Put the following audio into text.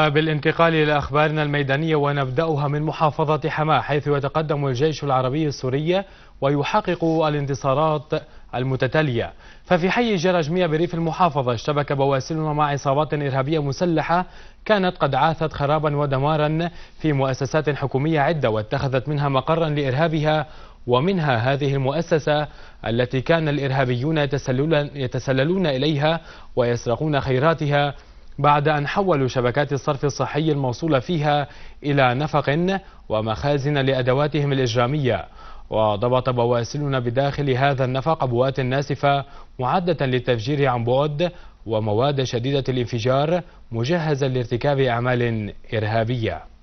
بالانتقال إلى أخبارنا الميدانية ونبدأها من محافظة حماة حيث يتقدم الجيش العربي السوري ويحقق الانتصارات المتتالية ففي حي جرجمية بريف المحافظة اشتبك بواسلنا مع عصابات إرهابية مسلحة كانت قد عاثت خرابا ودمارا في مؤسسات حكومية عدة واتخذت منها مقرا لإرهابها ومنها هذه المؤسسة التي كان الإرهابيون يتسللون إليها ويسرقون خيراتها بعد أن حولوا شبكات الصرف الصحي الموصولة فيها إلى نفق ومخازن لأدواتهم الإجرامية وضبط بواسلنا بداخل هذا النفق أبوات ناسفة معدة للتفجير عن بعد ومواد شديدة الانفجار مجهزة لارتكاب أعمال إرهابية